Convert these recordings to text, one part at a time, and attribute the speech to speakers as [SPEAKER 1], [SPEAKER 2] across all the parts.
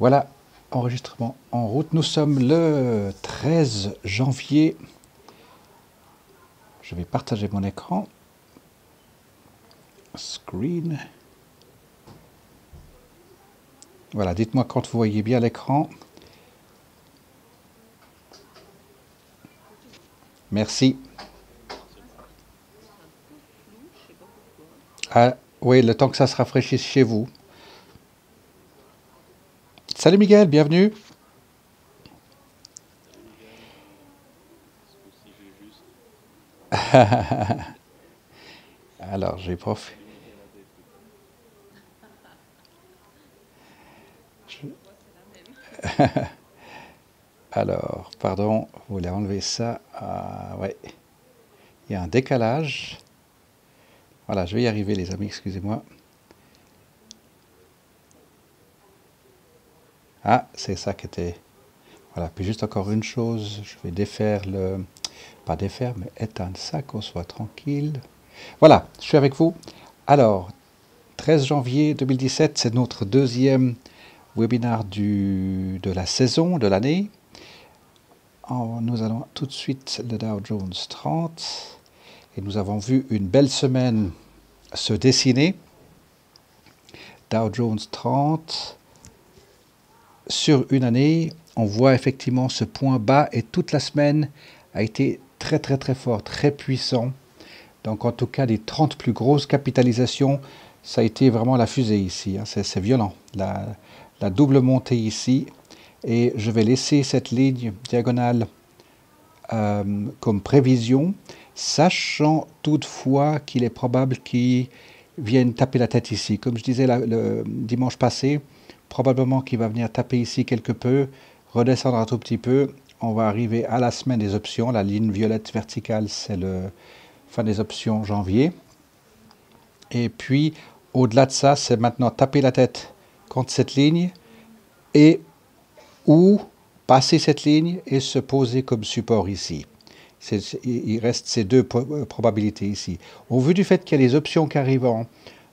[SPEAKER 1] Voilà, enregistrement en route. Nous sommes le 13 janvier. Je vais partager mon écran. Screen. Voilà, dites-moi quand vous voyez bien l'écran. Merci. Ah oui, le temps que ça se rafraîchisse chez vous. Salut Miguel, bienvenue. Alors, j'ai pas Alors, pardon, vous voulez enlever ça. Ah, ouais. Il y a un décalage. Voilà, je vais y arriver, les amis, excusez-moi. Ah, c'est ça qui était... Voilà, puis juste encore une chose, je vais défaire le... Pas défaire, mais éteindre ça, qu'on soit tranquille. Voilà, je suis avec vous. Alors, 13 janvier 2017, c'est notre deuxième webinar de la saison, de l'année. Nous allons tout de suite le Dow Jones 30 et nous avons vu une belle semaine se dessiner. Dow Jones 30, sur une année, on voit effectivement ce point bas et toute la semaine a été très très très fort, très puissant. Donc en tout cas, les 30 plus grosses capitalisations, ça a été vraiment la fusée ici. Hein. C'est violent, la, double montée ici. Et je vais laisser cette ligne diagonale euh, comme prévision, sachant toutefois qu'il est probable qu'il vienne taper la tête ici. Comme je disais le dimanche passé, probablement qu'il va venir taper ici quelque peu, redescendre un tout petit peu. On va arriver à la semaine des options. La ligne violette verticale, c'est le fin des options janvier. Et puis, au-delà de ça, c'est maintenant taper la tête contre cette ligne et ou passer cette ligne et se poser comme support ici. Il reste ces deux euh, probabilités ici. Au vu du fait qu'il y a les options qui arrivent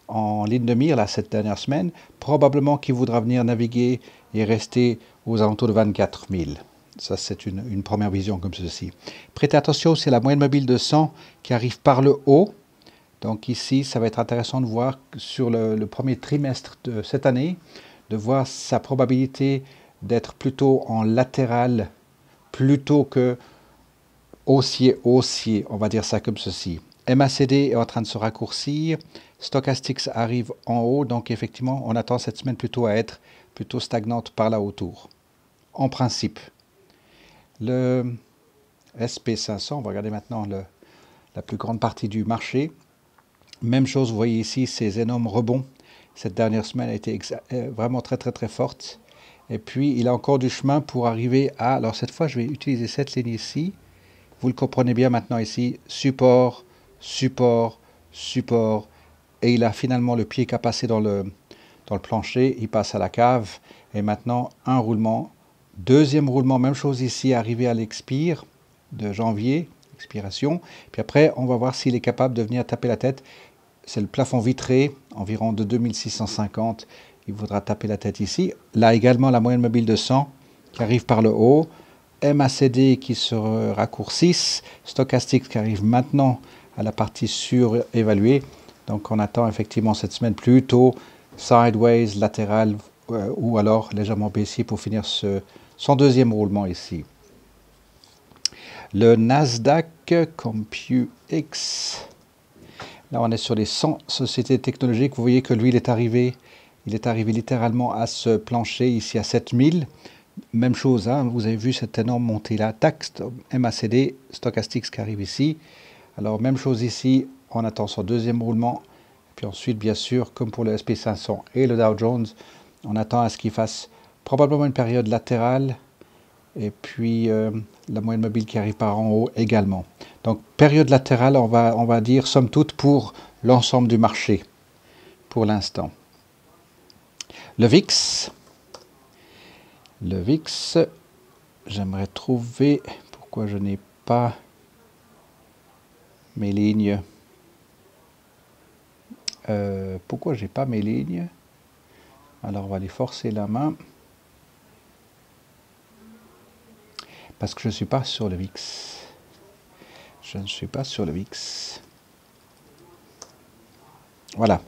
[SPEAKER 1] en ligne de mire là, cette dernière semaine, probablement qu'il voudra venir naviguer et rester aux alentours de 24 000. Ça, c'est une, première vision comme ceci. Prêtez attention, c'est la moyenne mobile de 100 qui arrive par le haut. Donc ici, ça va être intéressant de voir sur le, le premier trimestre de cette année, de voir sa probabilité d'être plutôt en latéral plutôt que haussier, haussier, on va dire ça comme ceci. MACD est en train de se raccourcir, Stochastics arrive en haut, donc effectivement, on attend cette semaine plutôt à être plutôt stagnante par là autour. En principe, le SP500, on va regarder maintenant la plus grande partie du marché. Même chose, vous voyez ici ces énormes rebonds. Cette dernière semaine a été euh, vraiment très très très forte. Et puis, il a encore du chemin pour arriver à... Alors cette fois, je vais utiliser cette ligne ici. Vous le comprenez bien maintenant ici. Support, support, support, et il a finalement le pied qui a passé dans le, plancher, il passe à la cave, et maintenant un roulement, deuxième roulement, même chose ici, arrivé à l'expire de janvier, expiration, puis après on va voir s'il est capable de venir taper la tête, c'est le plafond vitré, environ de 2650, il voudra taper la tête ici, là également la moyenne mobile de 100 qui arrive par le haut, MACD qui se raccourcissent, stochastique qui arrive maintenant à la partie surévaluée, donc on attend effectivement cette semaine plutôt sideways, latéral euh, ou alors légèrement baissier pour finir ce, son deuxième roulement ici. Le Nasdaq CompuX. Là, on est sur les 100 sociétés technologiques. Vous voyez que lui, il est arrivé, il est arrivé littéralement à ce plancher ici à 7000. Même chose, hein, vous avez vu cette énorme montée là, Taxe MACD, Stochastics qui arrive ici. Alors, même chose ici, on attend son deuxième roulement. Puis ensuite, bien sûr, comme pour le SP500 et le Dow Jones, on attend à ce qu'il fasse probablement une période latérale et puis euh, la moyenne mobile qui arrive par en haut également. Donc période latérale, on va, on va dire somme toute pour l'ensemble du marché pour l'instant. Le VIX, le VIX, j'aimerais trouver pourquoi je n'ai pas mes lignes. Euh, pourquoi j'ai pas mes lignes Alors on va les forcer la main. Parce que je ne suis pas sur le VIX. Je ne suis pas sur le VIX. Voilà.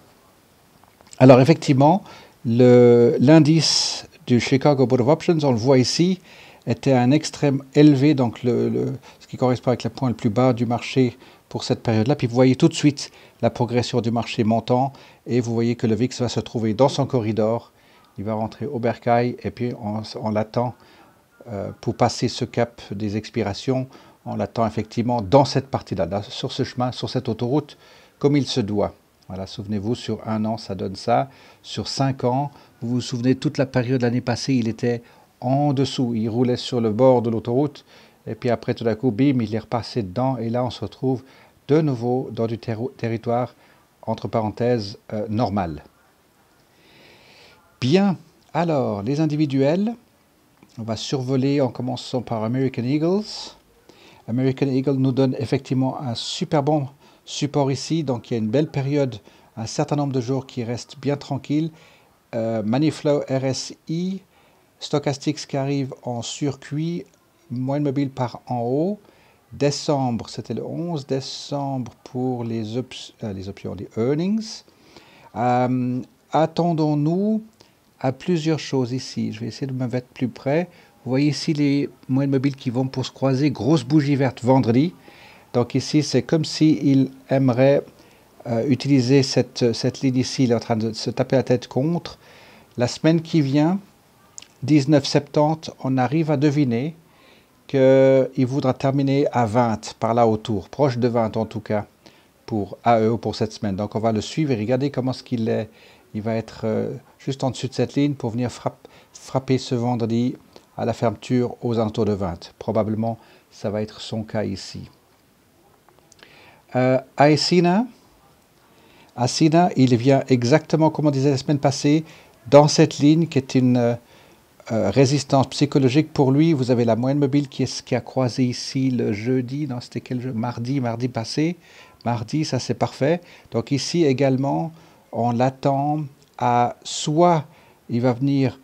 [SPEAKER 1] Alors effectivement, l'indice du Chicago Board of Options, on le voit ici, était à un extrême élevé, donc le, ce qui correspond avec le point le plus bas du marché pour cette période-là. Puis vous voyez tout de suite la progression du marché montant et vous voyez que le VIX va se trouver dans son corridor. Il va rentrer au bercail et puis on, l'attend euh, pour passer ce cap des expirations. On l'attend effectivement dans cette partie-là, là, sur ce chemin, sur cette autoroute, comme il se doit. Voilà, souvenez-vous, sur un an, ça donne ça. Sur cinq ans, vous vous souvenez, toute la période l'année passée, il était en dessous. Il roulait sur le bord de l'autoroute et puis après tout d'un coup, bim, il est repassé dedans, et là on se retrouve de nouveau dans du territoire, entre parenthèses, euh, normal. Bien, alors, les individuels, on va survoler en commençant par American Eagles. American Eagle nous donne effectivement un super bon support ici, donc il y a une belle période, un certain nombre de jours qui restent bien tranquilles. Euh, Maniflow RSI, Stochastics qui arrive en circuit moyenne mobile par en haut. Décembre, c'était le 11 décembre pour les, euh, les options, les earnings. Euh, attendons-nous à plusieurs choses ici. Je vais essayer de me mettre plus près. Vous voyez ici les moyennes mobiles qui vont pour se croiser. Grosse bougie verte vendredi. Donc ici, c'est comme s'il aimerait euh, utiliser cette, cette ligne ici. Il est en train de se taper la tête contre. La semaine qui vient, 19,70, on arrive à deviner qu'il voudra terminer à 20, par là autour, proche de 20 en tout cas, pour AEO pour cette semaine. Donc on va le suivre et regarder comment ce qu'il est. Il va être euh, juste en dessus de cette ligne pour venir frapper ce vendredi à la fermeture aux alentours de 20. Probablement, ça va être son cas ici. Euh, Aesina, Asina, il vient exactement comme on disait la semaine passée, dans cette ligne qui est une euh, euh, résistance psychologique pour lui. Vous avez la moyenne mobile qui, est, qui a croisé ici le jeudi. Non, c'était quel jeu Mardi, mardi passé. Mardi, ça c'est parfait. Donc ici également, on l'attend à soit il va venir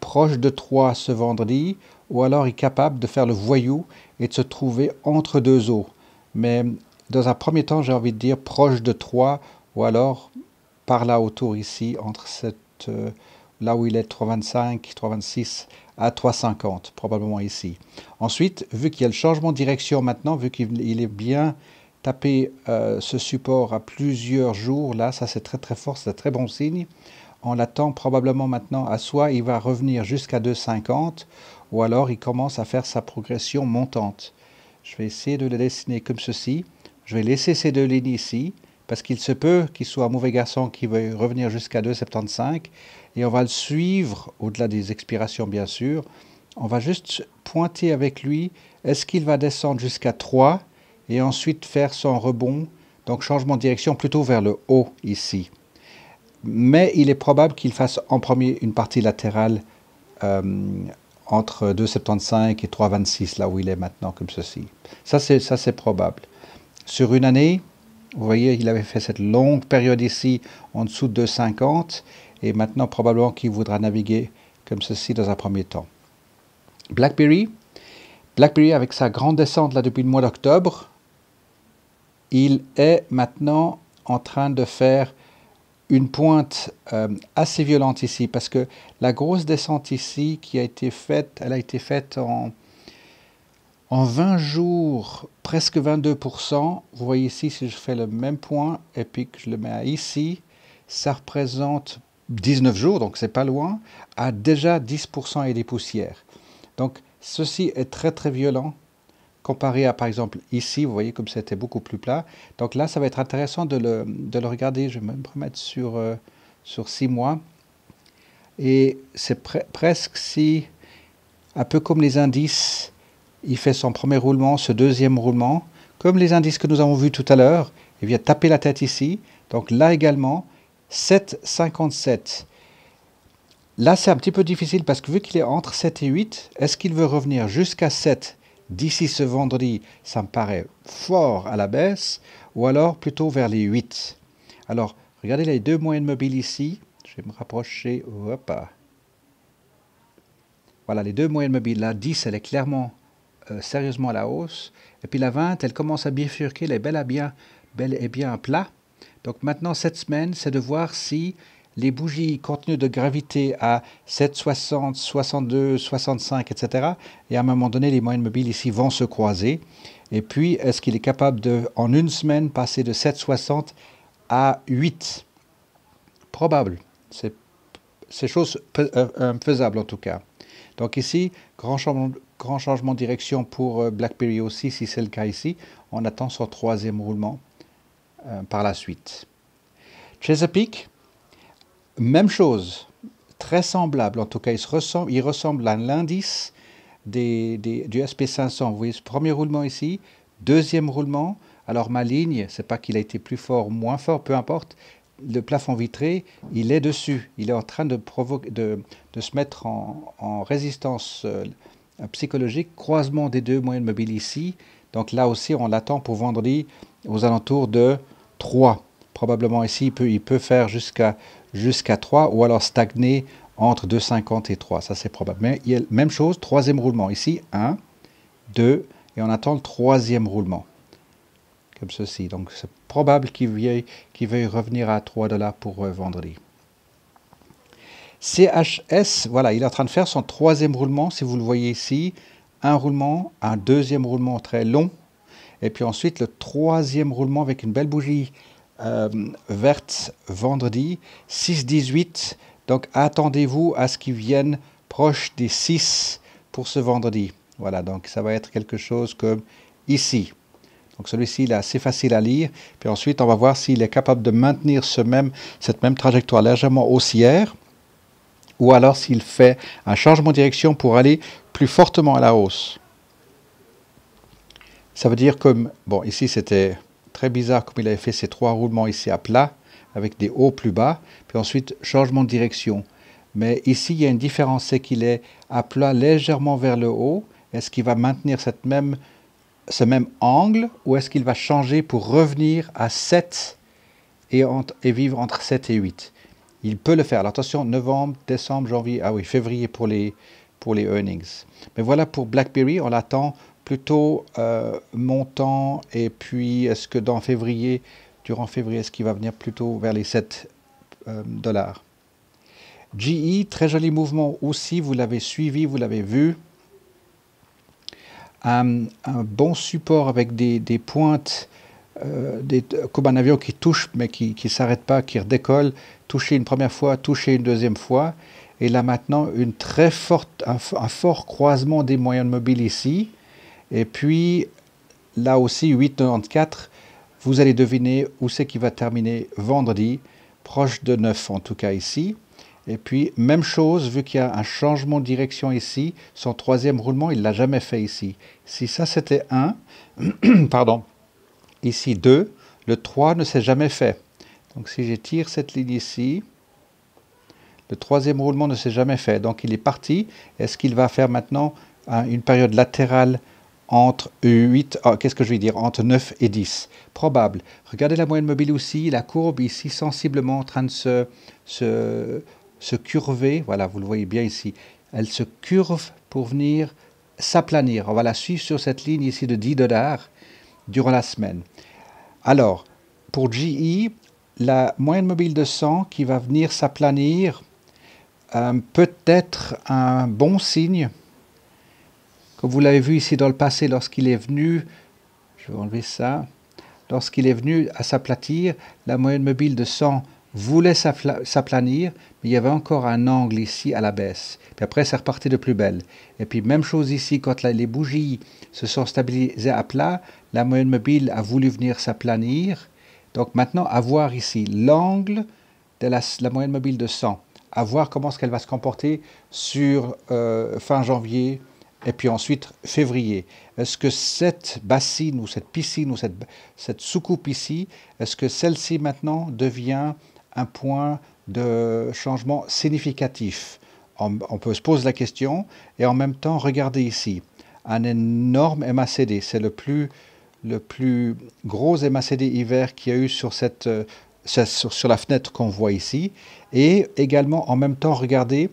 [SPEAKER 1] proche de 3 ce vendredi, ou alors il est capable de faire le voyou et de se trouver entre deux eaux. Mais dans un premier temps, j'ai envie de dire proche de 3, ou alors par là autour ici, entre cette... Euh, là où il est 3,25, 3,26 à 3,50, probablement ici. Ensuite, vu qu'il y a le changement de direction maintenant, vu qu'il est bien tapé euh, ce support à plusieurs jours, là, ça c'est très très fort, c'est un très bon signe. On l'attend probablement maintenant à soi, il va revenir jusqu'à 2,50 ou alors il commence à faire sa progression montante. Je vais essayer de le dessiner comme ceci. Je vais laisser ces deux lignes ici parce qu'il se peut qu'il soit un mauvais garçon qui veut revenir jusqu'à 2,75 et on va le suivre au-delà des expirations bien sûr. On va juste pointer avec lui, est-ce qu'il va descendre jusqu'à 3 et ensuite faire son rebond, donc changement de direction plutôt vers le haut ici. Mais il est probable qu'il fasse en premier une partie latérale euh, entre 2,75 et 3,26, là où il est maintenant, comme ceci. Ça, c'est probable. Sur une année, vous voyez, il avait fait cette longue période ici, en dessous de 2,50, et maintenant probablement qu'il voudra naviguer comme ceci dans un premier temps. BlackBerry, BlackBerry avec sa grande descente là depuis le mois d'octobre, il est maintenant en train de faire une pointe euh, assez violente ici parce que la grosse descente ici qui a été faite, elle a été faite en, en 20 jours, presque 22%. Vous voyez ici, si je fais le même point et puis que je le mets ici, ça représente 19 jours, donc c'est pas loin, à déjà 10% et des poussières. Donc ceci est très très violent comparé à par exemple ici, vous voyez comme c'était beaucoup plus plat. Donc là, ça va être intéressant de le, regarder. Je vais me remettre sur, euh, sur 6 mois. Et c'est presque si, un peu comme les indices, il fait son premier roulement, ce deuxième roulement, comme les indices que nous avons vus tout à l'heure, il vient taper la tête ici. Donc là également, 7,57. Là, c'est un petit peu difficile parce que vu qu'il est entre 7 et 8, est-ce qu'il veut revenir jusqu'à 7 d'ici ce vendredi Ça me paraît fort à la baisse, ou alors plutôt vers les 8. Alors, regardez les deux moyennes mobiles ici. Je vais me rapprocher. Voilà, les deux moyennes mobiles. La 10, elle est clairement, euh, sérieusement à la hausse. Et puis la 20, elle commence à bifurquer. Elle est bel, à bien, bel et bien plat. Donc maintenant, cette semaine, c'est de voir si les bougies continuent de graviter à 7,60, 62, 65, etc. Et à un moment donné, les moyennes mobiles ici vont se croiser. Et puis, est-ce qu'il est capable de, en une semaine, passer de 7,60 à 8 Probable. C'est chose euh, euh, faisable en tout cas. Donc ici, grand changement, grand changement de direction pour euh, BlackBerry aussi, si c'est le cas ici. On attend son troisième roulement. Euh, par la suite. Chesapeake, même chose, très semblable, en tout cas il, ressemble, il ressemble à l'indice du SP500. Vous voyez ce premier roulement ici, deuxième roulement, alors ma ligne, c'est pas qu'il a été plus fort ou moins fort, peu importe, le plafond vitré, il est dessus, il est en train de, de, de se mettre en, résistance euh, psychologique, croisement des deux moyennes mobiles ici, donc là aussi on l'attend pour vendredi aux alentours de 3. Probablement ici, il peut, il peut faire jusqu'à jusqu'à 3 ou alors stagner entre 2,50 et 3. Ça, c'est probable. Mais il y a, même chose, troisième roulement. Ici, 1, 2, et on attend le troisième roulement. Comme ceci. Donc, c'est probable qu'il veuille, veuille, revenir à 3 dollars pour euh, vendredi. CHS, voilà, il est en train de faire son troisième roulement. Si vous le voyez ici, un roulement, un deuxième roulement très long et puis ensuite, le troisième roulement avec une belle bougie euh, verte vendredi, 6-18. Donc attendez-vous à ce qu'ils viennent proche des 6 pour ce vendredi. Voilà, donc ça va être quelque chose comme ici. Donc celui-ci, il est assez facile à lire. Puis ensuite, on va voir s'il est capable de maintenir ce même, cette même trajectoire légèrement haussière ou alors s'il fait un changement de direction pour aller plus fortement à la hausse. Ça veut dire comme, bon, ici c'était très bizarre comme il avait fait ces trois roulements ici à plat, avec des hauts plus bas, puis ensuite changement de direction. Mais ici, il y a une différence, c'est qu'il est à plat légèrement vers le haut. Est-ce qu'il va maintenir cette même, ce même angle ou est-ce qu'il va changer pour revenir à 7 et, vivre entre 7 et 8 Il peut le faire. Alors attention, novembre, décembre, janvier, ah oui, février pour les, pour les earnings. Mais voilà pour BlackBerry, on l'attend plutôt euh, montant et puis est-ce que dans février, durant février, est-ce qu'il va venir plutôt vers les 7 euh, dollars GE, très joli mouvement aussi, vous l'avez suivi, vous l'avez vu. Un, bon support avec des, des pointes, euh, des, comme un avion qui touche mais qui ne s'arrête pas, qui redécolle, toucher une première fois, toucher une deuxième fois. Et là maintenant, une très forte, un, fort croisement des moyens de mobile ici et puis, là aussi, 8,94, vous allez deviner où c'est qui va terminer vendredi, proche de 9 en tout cas ici. Et puis, même chose, vu qu'il y a un changement de direction ici, son troisième roulement, il ne l'a jamais fait ici. Si ça c'était 1, pardon, ici 2, le 3 ne s'est jamais fait. Donc si j'étire cette ligne ici, le troisième roulement ne s'est jamais fait. Donc il est parti. Est-ce qu'il va faire maintenant une période latérale entre 8, ah, qu'est-ce que je vais dire, entre 9 et 10. Probable. Regardez la moyenne mobile aussi, la courbe ici sensiblement en train de se, se, se curver. Voilà, vous le voyez bien ici. Elle se curve pour venir s'aplanir. On va la suivre sur cette ligne ici de 10 dollars durant la semaine. Alors, pour GE, la moyenne mobile de 100 qui va venir s'aplanir, euh, peut être un bon signe comme vous l'avez vu ici dans le passé, lorsqu'il est venu, je vais enlever ça, lorsqu'il est venu à s'aplatir, la moyenne mobile de 100 voulait s'aplanir, mais il y avait encore un angle ici à la baisse. Puis après, ça repartait de plus belle. Et puis, même chose ici, quand les bougies se sont stabilisées à plat, la moyenne mobile a voulu venir s'aplanir. Donc maintenant, à voir ici l'angle de la, moyenne mobile de 100, à voir comment est-ce qu'elle va se comporter sur euh, fin janvier, et puis ensuite février. Est-ce que cette bassine ou cette piscine ou cette, cette soucoupe ici, est-ce que celle-ci maintenant devient un point de changement significatif on, peut se poser la question et en même temps regarder ici. Un énorme MACD, c'est le plus, le plus gros MACD hiver qu'il y a eu sur cette... Euh, sur, sur la fenêtre qu'on voit ici, et également en même temps regarder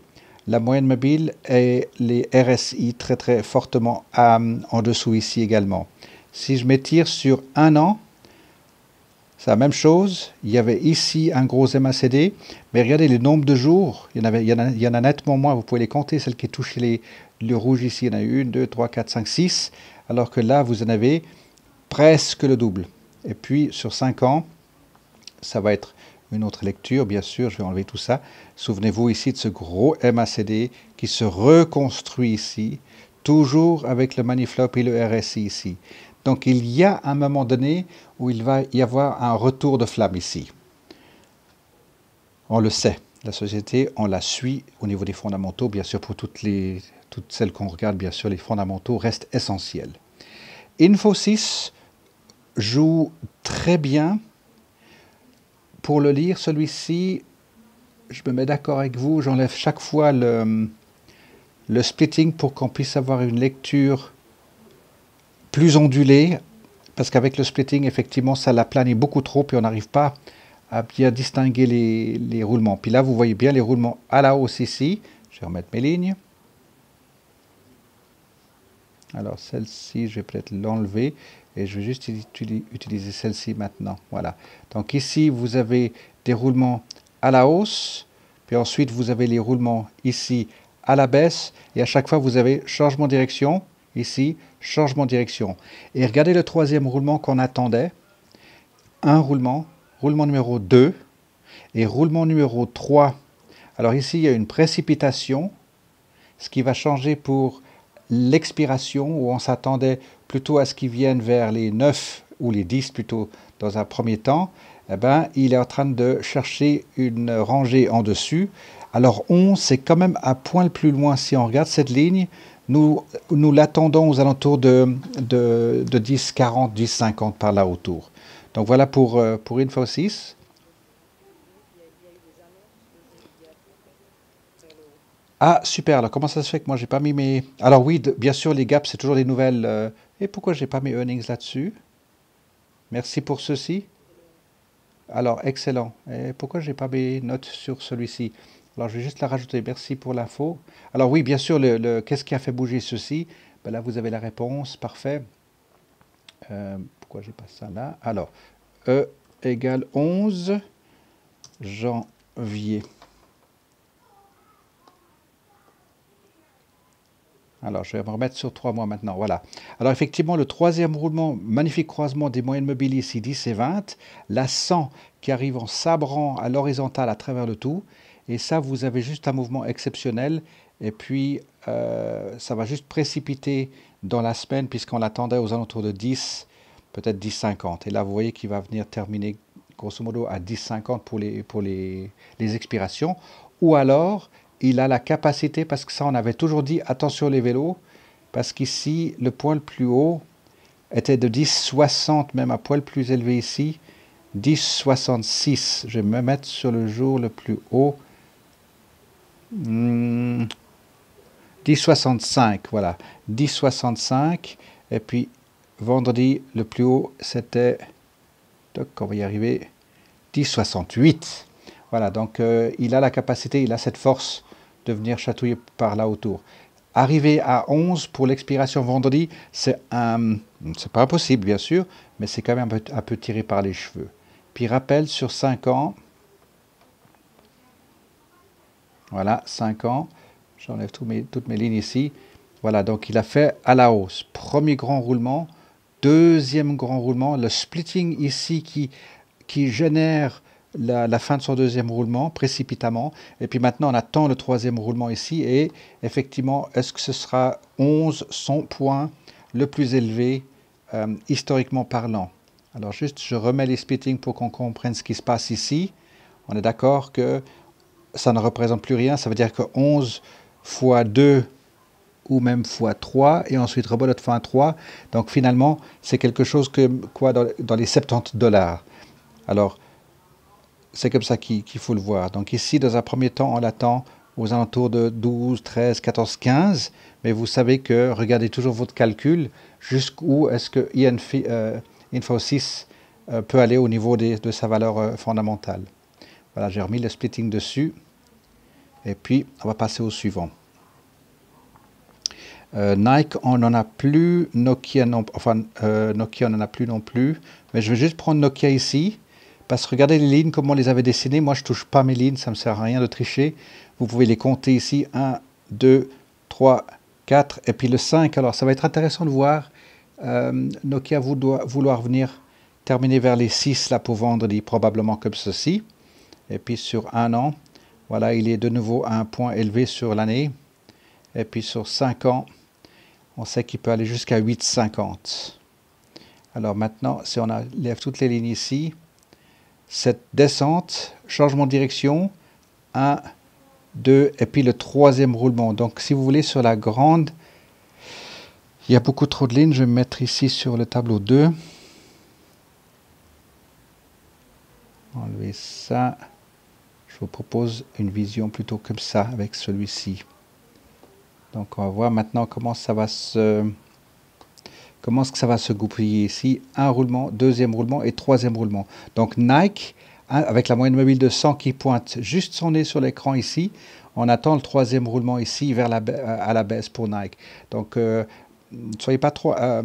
[SPEAKER 1] la moyenne mobile et les RSI très très fortement euh, en dessous ici également. Si je m'étire sur un an, c'est la même chose. Il y avait ici un gros MACD, mais regardez les nombres de jours. Il y en, avait, y en, a, nettement moins. Vous pouvez les compter, celle qui touche les, le rouge ici. Il y en a une, deux, trois, quatre, cinq, six. Alors que là, vous en avez presque le double. Et puis sur cinq ans, ça va être une autre lecture, bien sûr, je vais enlever tout ça. Souvenez-vous ici de ce gros MACD qui se reconstruit ici, toujours avec le Maniflop et le RSI ici. Donc il y a un moment donné où il va y avoir un retour de flamme ici. On le sait, la société, on la suit au niveau des fondamentaux, bien sûr, pour toutes, les, toutes celles qu'on regarde, bien sûr, les fondamentaux restent essentiels. Infosys joue très bien pour le lire, celui-ci, je me mets d'accord avec vous, j'enlève chaque fois le, le splitting pour qu'on puisse avoir une lecture plus ondulée, parce qu'avec le splitting, effectivement, ça la plane beaucoup trop et on n'arrive pas à bien distinguer les, les, roulements. Puis là, vous voyez bien les roulements à la hausse ici. Je vais remettre mes lignes. Alors celle-ci, je vais peut-être l'enlever et je vais juste utiliser celle-ci maintenant. Voilà. Donc ici, vous avez des roulements à la hausse, puis ensuite vous avez les roulements ici à la baisse, et à chaque fois vous avez changement de direction, ici, changement de direction. Et regardez le troisième roulement qu'on attendait. Un roulement, roulement numéro 2, et roulement numéro 3. Alors ici, il y a une précipitation, ce qui va changer pour l'expiration où on s'attendait plutôt à ce qu'ils viennent vers les 9 ou les 10 plutôt dans un premier temps, eh ben, il est en train de chercher une rangée en dessus. Alors 11, c'est quand même un point le plus loin si on regarde cette ligne. Nous, nous l'attendons aux alentours de, de, 10, 40, 10, 50 par là autour. Donc voilà pour, euh, pour Info 6. Ah, super. Alors, comment ça se fait que moi, j'ai pas mis mes. Alors, oui, bien sûr, les gaps, c'est toujours des nouvelles euh, et pourquoi j'ai pas mes earnings là-dessus Merci pour ceci. Alors, excellent. Et pourquoi j'ai pas mes notes sur celui-ci Alors, je vais juste la rajouter. Merci pour l'info. Alors oui, bien sûr, le, qu'est-ce qui a fait bouger ceci ben Là, vous avez la réponse. Parfait. Euh, pourquoi j'ai pas ça là Alors, E égale 11 janvier. Alors, je vais me remettre sur trois mois maintenant. Voilà. Alors, effectivement, le troisième roulement, magnifique croisement des moyennes mobiles ici 10 et 20. La 100 qui arrive en sabrant à l'horizontale à travers le tout. Et ça, vous avez juste un mouvement exceptionnel. Et puis, euh, ça va juste précipiter dans la semaine puisqu'on l'attendait aux alentours de 10, peut-être 10,50. Et là, vous voyez qu'il va venir terminer grosso modo à 10,50 pour pour les expirations. Ou alors, il a la capacité, parce que ça, on avait toujours dit attention les vélos, parce qu'ici, le point le plus haut était de 10,60, même à poil plus élevé ici, 10,66. Je vais me mettre sur le jour le plus haut. 10,65, hmm. voilà. 10,65. Et puis, vendredi, le plus haut, c'était... Donc, on va y arriver. 10,68. Voilà, donc euh, il a la capacité, il a cette force de venir chatouiller par là autour. Arriver à 11 pour l'expiration vendredi, c'est un, c'est pas possible bien sûr, mais c'est quand même un peu, tiré par les cheveux. Puis rappel sur 5 ans, voilà, 5 ans, j'enlève toutes mes lignes ici. Voilà, donc il a fait à la hausse. Premier grand roulement, deuxième grand roulement, le splitting ici qui, qui génère la, fin de son deuxième roulement précipitamment. Et puis maintenant, on attend le troisième roulement ici. Et effectivement, est-ce que ce sera 11, son point le plus élevé euh, historiquement parlant Alors juste, je remets les splittings pour qu'on comprenne ce qui se passe ici. On est d'accord que ça ne représente plus rien. Ça veut dire que 11 fois 2 ou même fois 3 et ensuite rebolote fois 3. Donc finalement, c'est quelque chose que quoi dans, dans les 70 dollars. Alors, c'est comme ça qu'il faut le voir. Donc ici, dans un premier temps, on l'attend aux alentours de 12, 13, 14, 15. Mais vous savez que, regardez toujours votre calcul, jusqu'où est-ce que euh, Infosys euh, peut aller au niveau de sa valeur euh, fondamentale. Voilà, j'ai remis le splitting dessus. Et puis, on va passer au suivant. Nike, on n'en a plus. Nokia, enfin, Nokia, on n'en a plus non plus. Mais je vais juste prendre Nokia ici regardez les lignes, comment on les avait dessinées. Moi, je ne touche pas mes lignes, ça ne me sert à rien de tricher. Vous pouvez les compter ici. 1, 2, 3, 4. Et puis le 5. Alors, ça va être intéressant de voir euh, Nokia doit vouloir venir terminer vers les 6 là pour vendredi, probablement comme ceci. Et puis sur un an, voilà, il est de nouveau à un point élevé sur l'année. Et puis sur 5 ans, on sait qu'il peut aller jusqu'à 8,50. Alors maintenant, si on enlève toutes les lignes ici, cette descente, changement de direction, 1, 2, et puis le troisième roulement. Donc si vous voulez, sur la grande, il y a beaucoup trop de lignes, je vais mettre ici sur le tableau 2. Enlever ça. Je vous propose une vision plutôt comme ça avec celui-ci. Donc on va voir maintenant comment ça va se... Comment est-ce que ça va se goupiller ici Un roulement, deuxième roulement et troisième roulement. Donc Nike, hein, avec la moyenne mobile de 100 qui pointe juste son nez sur l'écran ici, on attend le troisième roulement ici vers la, à la baisse pour Nike. Donc euh, ne soyez pas trop euh,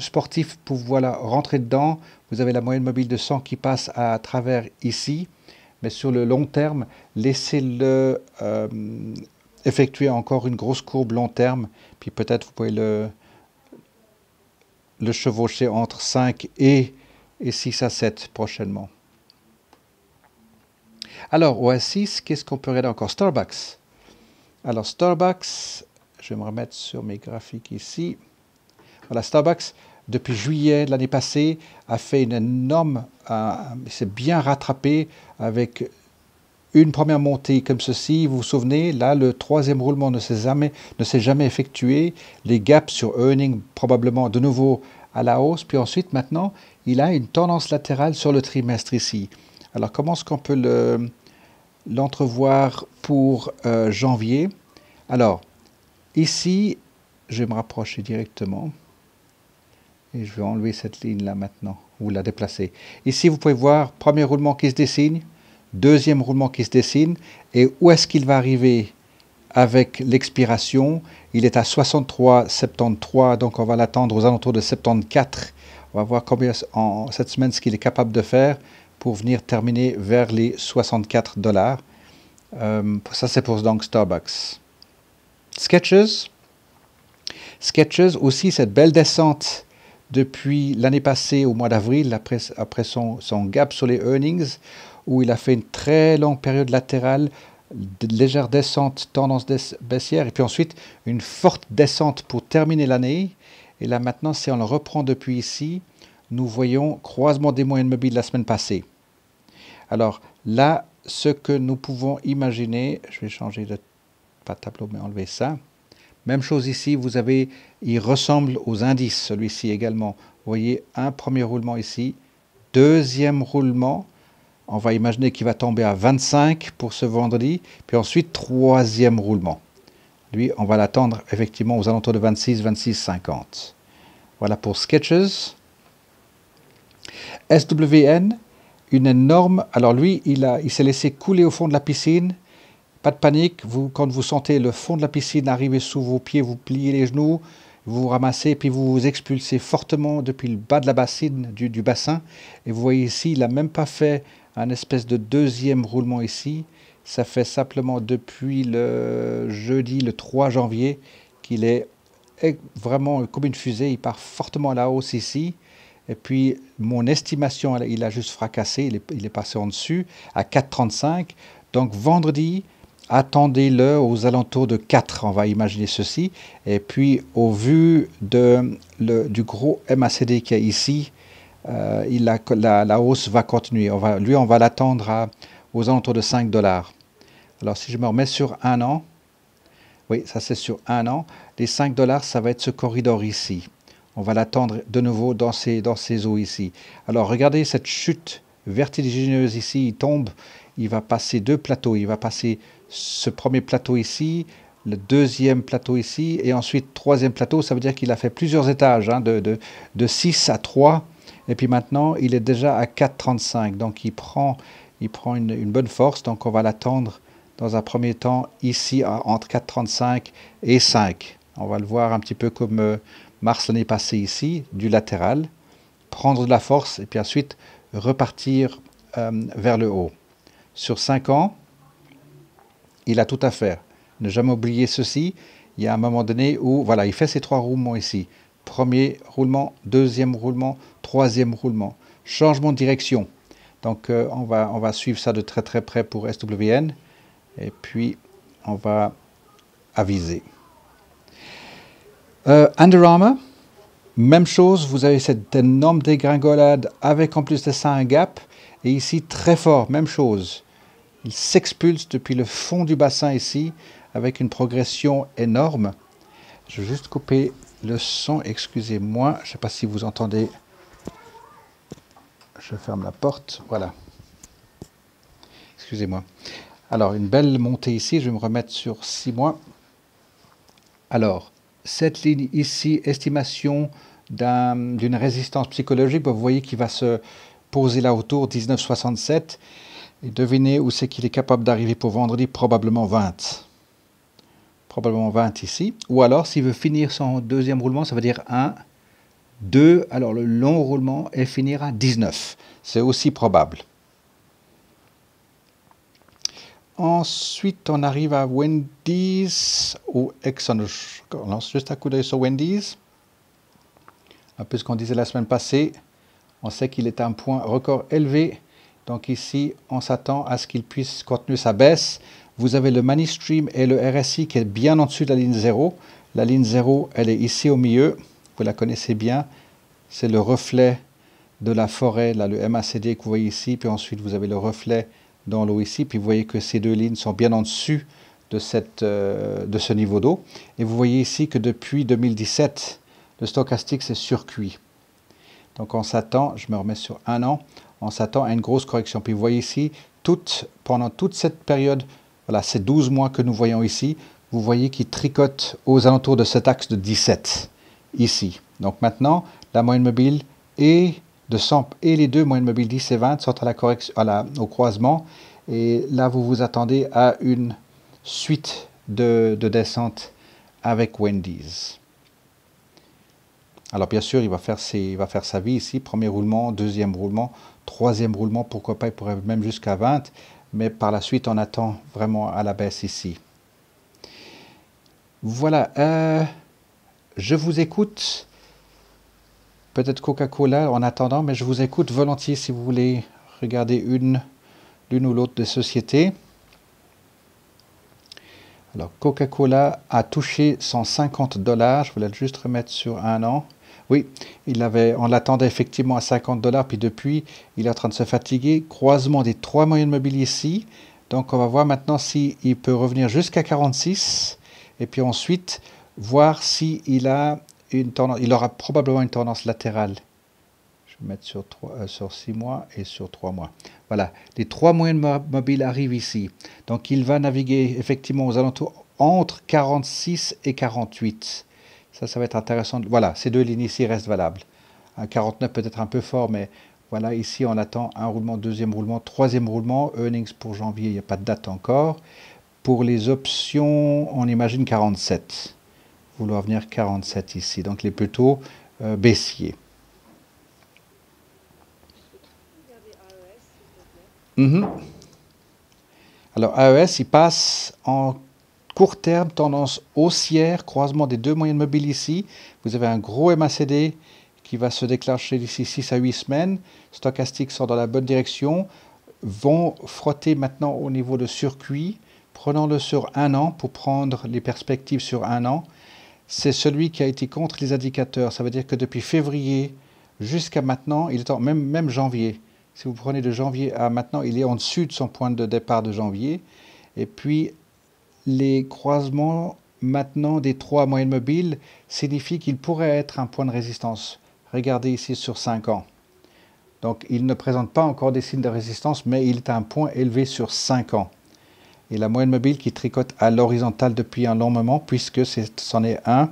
[SPEAKER 1] sportif pour voilà, rentrer dedans. Vous avez la moyenne mobile de 100 qui passe à travers ici. Mais sur le long terme, laissez-le euh, effectuer encore une grosse courbe long terme. Puis peut-être vous pouvez le, le chevaucher entre 5 et, et 6 à 7 prochainement. Alors, au qu'est-ce qu'on pourrait encore Starbucks. Alors, Starbucks, je vais me remettre sur mes graphiques ici. Voilà, Starbucks, depuis juillet de l'année passée, a fait une énorme. Euh, s'est bien rattrapé avec une première montée comme ceci, vous vous souvenez, là, le troisième roulement ne s'est jamais, effectué. Les gaps sur earning probablement de nouveau à la hausse. Puis ensuite, maintenant, il a une tendance latérale sur le trimestre ici. Alors, comment est-ce qu'on peut l'entrevoir pour euh, janvier Alors, ici, je vais me rapprocher directement. Et je vais enlever cette ligne-là maintenant, ou la déplacer. Ici, vous pouvez voir, premier roulement qui se dessine, deuxième roulement qui se dessine. Et où est-ce qu'il va arriver avec l'expiration Il est à 63, 73, donc on va l'attendre aux alentours de 74. On va voir combien en cette semaine ce qu'il est capable de faire pour venir terminer vers les 64 dollars. Euh, ça, c'est pour Starbucks. Sketches. Sketches aussi, cette belle descente depuis l'année passée au mois d'avril, après, après son, son, gap sur les earnings où il a fait une très longue période latérale, légère descente, tendance baissière, et puis ensuite une forte descente pour terminer l'année. Et là maintenant, si on le reprend depuis ici, nous voyons croisement des moyennes mobiles la semaine passée. Alors là, ce que nous pouvons imaginer, je vais changer de tableau, mais enlever ça. Même chose ici, vous avez, il ressemble aux indices, celui-ci également. Vous voyez un premier roulement ici, deuxième roulement, on va imaginer qu'il va tomber à 25 pour ce vendredi, puis ensuite troisième roulement. Lui, on va l'attendre effectivement aux alentours de 26, 26, 50. Voilà pour Sketches. SWN, une énorme... Alors lui, il, il s'est laissé couler au fond de la piscine. Pas de panique, vous, quand vous sentez le fond de la piscine arriver sous vos pieds, vous pliez les genoux, vous vous ramassez et puis vous vous expulsez fortement depuis le bas de la bassine, du, bassin. Et vous voyez ici, il n'a même pas fait un espèce de deuxième roulement ici. Ça fait simplement depuis le jeudi, le 3 janvier, qu'il est e, vraiment comme une fusée. Il part fortement à la hausse ici. Et puis, mon estimation, il a juste fracassé, il est, il est passé en dessus à 4,35. Donc, vendredi, attendez-le aux alentours de 4, on va imaginer ceci. Et puis, au vu de, du gros MACD qui est ici, euh, il a, la, la, hausse va continuer. lui, on va l'attendre aux alentours de 5 dollars. Alors, si je me remets sur un an, oui, ça c'est sur un an, les 5 dollars, ça va être ce corridor ici. On va l'attendre de nouveau dans ces, dans ces eaux ici. Alors, regardez cette chute vertigineuse ici, il tombe, il va passer deux plateaux, il va passer ce premier plateau ici, le deuxième plateau ici, et ensuite troisième plateau, ça veut dire qu'il a fait plusieurs étages, hein, de, de, de, 6 à 3, et puis maintenant il est déjà à 4,35, donc il prend, il prend une, une bonne force, donc on va l'attendre dans un premier temps ici entre 4,35 et 5. On va le voir un petit peu comme euh, Mars l'année passée ici, du latéral, prendre de la force et puis ensuite repartir euh, vers le haut. Sur 5 ans, il a tout à faire. Ne jamais oublier ceci. Il y a un moment donné où, voilà, il fait ses trois roulements ici. Premier roulement, deuxième roulement, troisième roulement. Changement de direction. Donc euh, on, va, on va suivre ça de très très près pour SWN. Et puis on va aviser. Euh, Under Armour, même chose, vous avez cette énorme dégringolade avec en plus de ça un gap. Et ici, très fort, même chose. Il s'expulse depuis le fond du bassin ici avec une progression énorme. Je vais juste couper le son, excusez-moi. Je ne sais pas si vous entendez. Je ferme la porte, voilà. Excusez-moi. Alors, une belle montée ici, je vais me remettre sur 6 mois. Alors, cette ligne ici, estimation d'une résistance psychologique, vous voyez qu'il va se poser là autour 1967. Et devinez où c'est qu'il est capable d'arriver pour vendredi, probablement 20. Probablement 20 ici. Ou alors, s'il veut finir son deuxième roulement, ça veut dire 1, 2, alors le long roulement, est finir à 19. C'est aussi probable. Ensuite, on arrive à Wendy's ou Exxon. On lance juste un coup d'œil sur Wendy's. Un peu ce qu'on disait la semaine passée. On sait qu'il est à un point record élevé donc ici, on s'attend à ce qu'il puisse contenir sa baisse. Vous avez le money stream et le RSI qui est bien en dessus de la ligne 0. La ligne 0, elle est ici au milieu. Vous la connaissez bien. C'est le reflet de la forêt, là, le MACD que vous voyez ici. Puis ensuite, vous avez le reflet dans l'eau ici. Puis vous voyez que ces deux lignes sont bien en dessus de, euh, de ce niveau d'eau. Et vous voyez ici que depuis 2017, le stochastique s'est surcuit. Donc on s'attend, je me remets sur un an, on s'attend à une grosse correction. Puis vous voyez ici, pendant toute cette période, voilà, ces 12 mois que nous voyons ici, vous voyez qu'il tricote aux alentours de cet axe de 17, ici. Donc maintenant, la moyenne mobile et, de 100, et les deux moyennes mobiles 10 et 20 sont à la correction, au croisement. Et là, vous vous attendez à une suite de, descente avec Wendy's. Alors bien sûr, il va faire sa vie ici, premier roulement, deuxième roulement, troisième roulement, pourquoi pas, il pourrait même jusqu'à 20, mais par la suite, on attend vraiment à la baisse ici. Voilà, euh, je vous écoute. Peut-être Coca-Cola en attendant, mais je vous écoute volontiers si vous voulez regarder une, l'une ou l'autre des sociétés. Alors, Coca-Cola a touché 150 dollars. Je voulais juste remettre sur un an. Oui, il avait, on l'attendait effectivement à 50 dollars, puis depuis, il est en train de se fatiguer. Croisement des trois moyens de mobilité ici. Donc on va voir maintenant s'il peut revenir jusqu'à 46, et puis ensuite voir s'il il a une tendance, il aura probablement une tendance latérale. Je vais mettre sur, 3, euh, sur 6 mois et sur 3 mois. Voilà, les trois moyens de mobiles arrivent ici. Donc il va naviguer effectivement aux alentours entre 46 et 48. Ça, ça va être intéressant. Voilà, ces deux lignes ici restent valables. Un 49 peut-être un peu fort, mais voilà, ici on attend un roulement, deuxième roulement, troisième roulement. Earnings pour janvier, il n'y a pas de date encore. Pour les options, on imagine 47. Vouloir venir 47 ici. Donc les plutôt euh, baissiers. Mm-hmm. Alors AES, il passe en Court terme, tendance haussière, croisement des deux moyennes mobiles ici. Vous avez un gros MACD qui va se déclencher d'ici 6 à 8 semaines. Stochastique sort dans la bonne direction. Vont frotter maintenant au niveau de circuit. Prenons-le sur un an pour prendre les perspectives sur un an. C'est celui qui a été contre les indicateurs. Ça veut dire que depuis février jusqu'à maintenant, il est en, même, même janvier. Si vous prenez de janvier à maintenant, il est en dessus de son point de départ de janvier. Et puis, les croisements maintenant des trois moyennes mobiles signifient qu'il pourrait être un point de résistance. Regardez ici sur 5 ans. Donc il ne présente pas encore des signes de résistance, mais il est un point élevé sur 5 ans. Et la moyenne mobile qui tricote à l'horizontale depuis un long moment, puisque c'en est, un,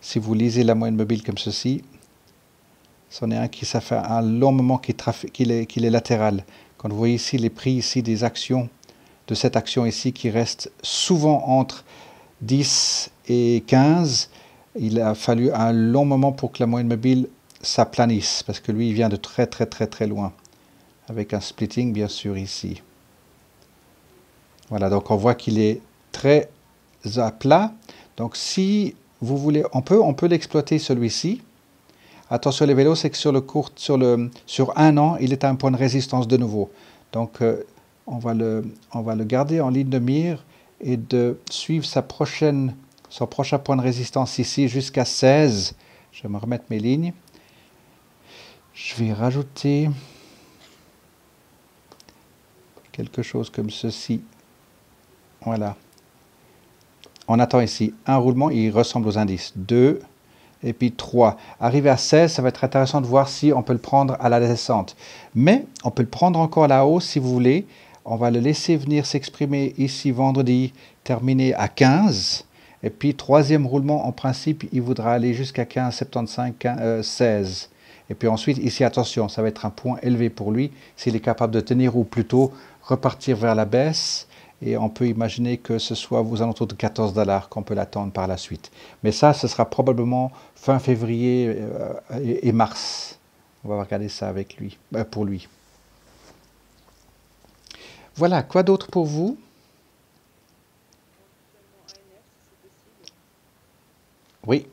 [SPEAKER 1] si vous lisez la moyenne mobile comme ceci, c'en est un qui ça fait un long moment qu'il est, est latéral. Quand vous voyez ici les prix ici des actions de cette action ici qui reste souvent entre 10 et 15. Il a fallu un long moment pour que la moyenne mobile s'aplanisse parce que lui il vient de très très très très loin avec un splitting bien sûr ici. Voilà, donc on voit qu'il est très à plat. Donc si vous voulez, on peut, on peut l'exploiter celui-ci. Attention les vélos, c'est que sur le court, sur le, sur un an, il est à un point de résistance de nouveau. Donc euh, on va, le, on va le garder en ligne de mire et de suivre sa prochaine, son prochain point de résistance ici jusqu'à 16. Je vais me remettre mes lignes. Je vais rajouter quelque chose comme ceci. Voilà. On attend ici un roulement, il ressemble aux indices. 2 et puis 3. Arrivé à 16, ça va être intéressant de voir si on peut le prendre à la descente. Mais on peut le prendre encore là-haut si vous voulez. On va le laisser venir s'exprimer ici vendredi, terminé à 15. Et puis, troisième roulement, en principe, il voudra aller jusqu'à 15, 75, 16. Et puis ensuite, ici, attention, ça va être un point élevé pour lui, s'il est capable de tenir ou plutôt repartir vers la baisse. Et on peut imaginer que ce soit aux alentours de 14 dollars qu'on peut l'attendre par la suite. Mais ça, ce sera probablement fin février euh, et mars. On va regarder ça avec lui, euh, pour lui. Voilà, quoi d'autre pour vous Oui.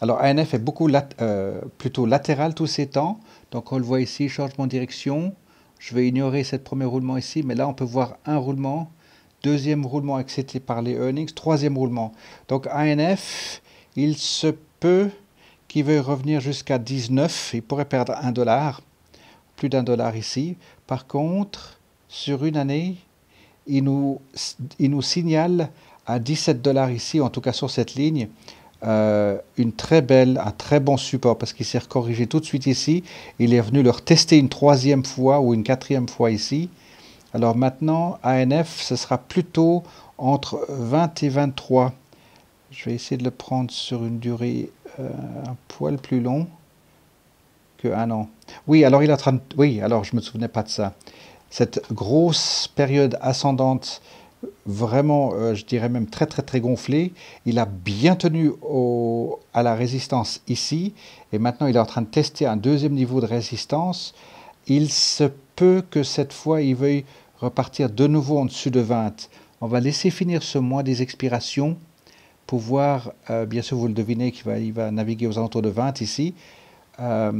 [SPEAKER 1] Alors ANF est beaucoup euh, plutôt latéral tous ces temps. Donc on le voit ici, changement de direction. Je vais ignorer ce premier roulement ici, mais là on peut voir un roulement, deuxième roulement accepté par les earnings, troisième roulement. Donc ANF, il se peut qu'il veuille revenir jusqu'à 19. Il pourrait perdre un dollar, plus d'un dollar ici. Par contre, sur une année, il nous, nous signale à 17 dollars ici, en tout cas sur cette ligne, euh, une très belle, un très bon support parce qu'il s'est corrigé tout de suite ici. Il est venu leur tester une troisième fois ou une quatrième fois ici. Alors maintenant, ANF, ce sera plutôt entre 20 et 23. Je vais essayer de le prendre sur une durée euh, un poil plus long que un an. Oui, alors il est en Oui, alors je ne me souvenais pas de ça cette grosse période ascendante vraiment, euh, je dirais même très très très gonflée. Il a bien tenu au, à la résistance ici et maintenant il est en train de tester un deuxième niveau de résistance. Il se peut que cette fois il veuille repartir de nouveau en dessus de 20. On va laisser finir ce mois des expirations pour voir, euh, bien sûr vous le devinez qu'il va, il va naviguer aux alentours de 20 ici. Euh,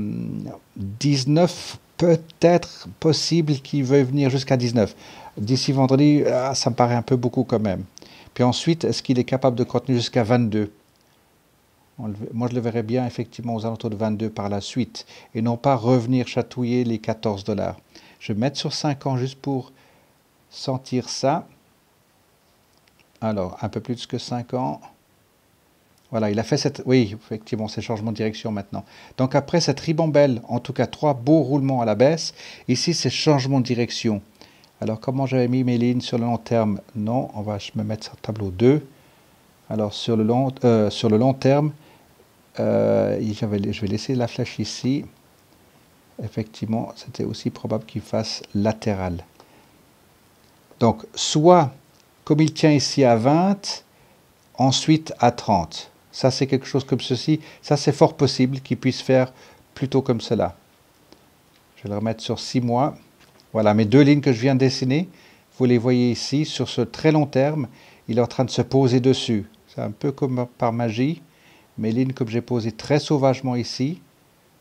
[SPEAKER 1] 19 peut-être possible qu'il veuille venir jusqu'à 19. D'ici vendredi, ah, ça me paraît un peu beaucoup quand même. Puis ensuite, est-ce qu'il est capable de contenir jusqu'à 22 moi, je le verrais bien effectivement aux alentours de 22 par la suite, et non pas revenir chatouiller les 14 dollars. Je vais mettre sur 5 ans juste pour sentir ça. Alors, un peu plus que 5 ans. Voilà, il a fait cette... Oui, effectivement, c'est changement de direction maintenant. Donc après cette ribambelle, en tout cas trois beaux roulements à la baisse, ici c'est changement de direction. Alors comment j'avais mis mes lignes sur le long terme Non, on va, je me mettre sur tableau 2. Alors sur le long, euh, sur le long terme, euh, je vais laisser la flèche ici. Effectivement, c'était aussi probable qu'il fasse latéral. Donc soit, comme il tient ici à 20, ensuite à 30 ça c'est quelque chose comme ceci, ça c'est fort possible qu'il puisse faire plutôt comme cela. Je vais le remettre sur 6 mois. Voilà, mes deux lignes que je viens de dessiner, vous les voyez ici, sur ce très long terme, il est en train de se poser dessus. C'est un peu comme par magie, mes lignes comme j'ai posées très sauvagement ici,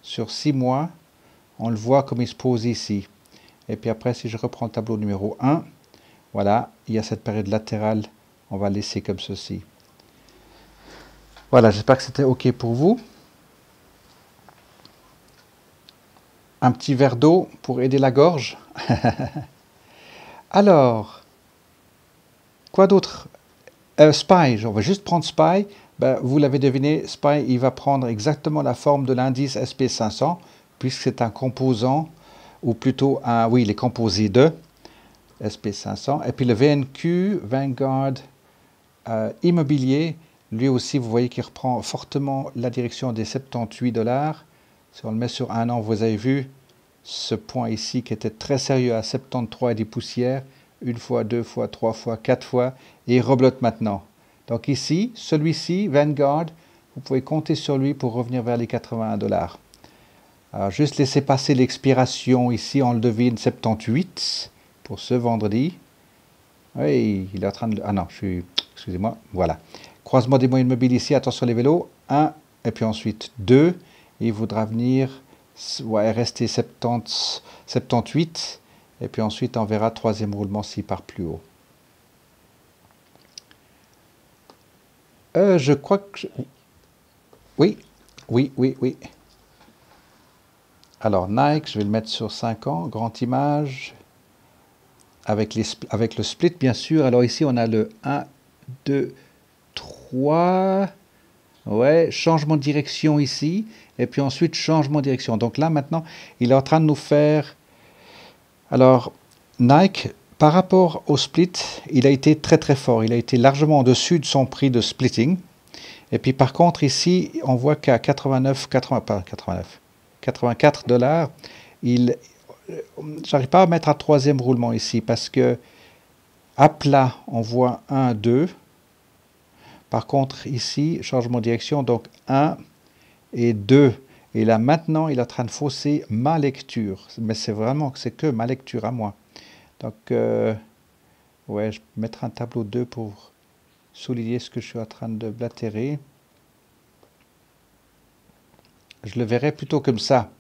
[SPEAKER 1] sur 6 mois, on le voit comme il se pose ici. Et puis après, si je reprends le tableau numéro 1, voilà, il y a cette période latérale, on va laisser comme ceci. Voilà, j'espère que c'était OK pour vous. Un petit verre d'eau pour aider la gorge. Alors, quoi d'autre euh, Spy, on va juste prendre Spy. Ben, vous l'avez deviné, Spy, il va prendre exactement la forme de l'indice SP500, puisque c'est un composant, ou plutôt un, oui, il est composé de SP500. Et puis le VNQ, Vanguard euh, Immobilier, lui aussi, vous voyez qu'il reprend fortement la direction des 78 dollars. Si on le met sur un an, vous avez vu ce point ici qui était très sérieux à 73 et des poussières, une fois, deux fois, trois fois, quatre fois, et il reblote maintenant. Donc ici, celui-ci, Vanguard, vous pouvez compter sur lui pour revenir vers les 81 dollars. Alors juste laisser passer l'expiration ici, on le devine 78 pour ce vendredi. Oui, il est en train de... Ah non, Excusez-moi, voilà. Croisement des moyens mobiles ici, attention les vélos. 1, et puis ensuite 2. il voudra venir RST rester 70, 78. Et puis ensuite, on verra troisième roulement s'il part plus haut. Euh, je crois que... Oui, oui, oui, oui. Alors, Nike, je vais le mettre sur 5 ans, grande image, avec, avec le split, bien sûr. Alors ici, on a le 1, 2, Ouais, changement de direction ici, et puis ensuite changement de direction. Donc là maintenant, il est en train de nous faire... Alors, Nike, par rapport au split, il a été très très fort. Il a été largement au-dessus de son prix de splitting. Et puis par contre, ici, on voit qu'à 89, 80, pas 89, 84 dollars, il... Euh, j'arrive pas à mettre un troisième roulement ici parce que à plat, on voit 1, 2, par contre, ici, change mon direction, donc 1 et 2. Et là, maintenant, il est en train de fausser ma lecture. Mais c'est vraiment que c'est que ma lecture à moi. Donc, euh, ouais, je vais mettre un tableau 2 pour souligner ce que je suis en train de blatérer. Je le verrai plutôt comme ça.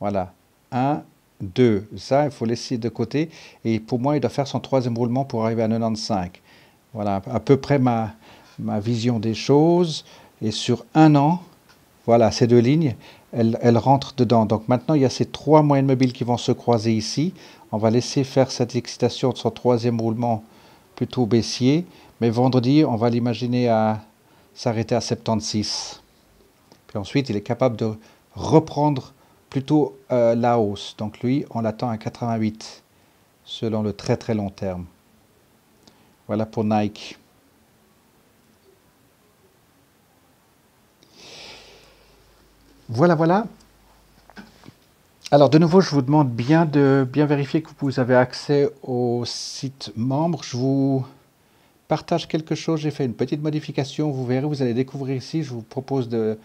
[SPEAKER 1] Voilà. 1, 2. Ça, il faut laisser de côté. Et pour moi, il doit faire son troisième roulement pour arriver à 95. Voilà, à peu près ma, ma vision des choses, et sur un an, voilà, ces deux lignes, elles, elles, rentrent dedans. Donc maintenant, il y a ces trois moyennes mobiles qui vont se croiser ici. On va laisser faire cette excitation de son troisième roulement plutôt baissier. Mais vendredi, on va l'imaginer à s'arrêter à 76. Puis ensuite, il est capable de reprendre plutôt euh, la hausse. Donc lui, on l'attend à 88 selon le très très long terme. Voilà pour Nike. Voilà, voilà. Alors de nouveau, je vous demande bien de bien vérifier que vous avez accès au site membre. Je vous partage quelque chose. J'ai fait une petite modification. Vous verrez, vous allez découvrir ici. Je vous propose de,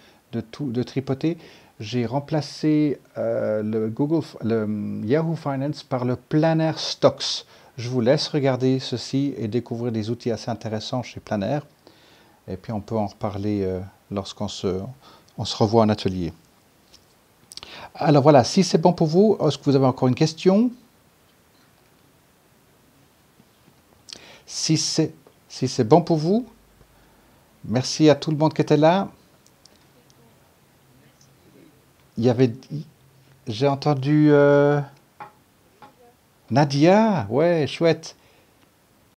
[SPEAKER 1] tripoter. J'ai remplacé euh, le, Google, le Yahoo Finance par le Planner Stocks. Je vous laisse regarder ceci et découvrir des outils assez intéressants chez Planner. Et puis on peut en reparler euh, lorsqu'on se, on se revoit en atelier. Alors voilà, si c'est bon pour vous, est-ce que vous avez encore une question Si c'est bon pour vous, merci à tout le monde qui était là. Il y avait, j'ai entendu euh, Nadia, ouais, chouette.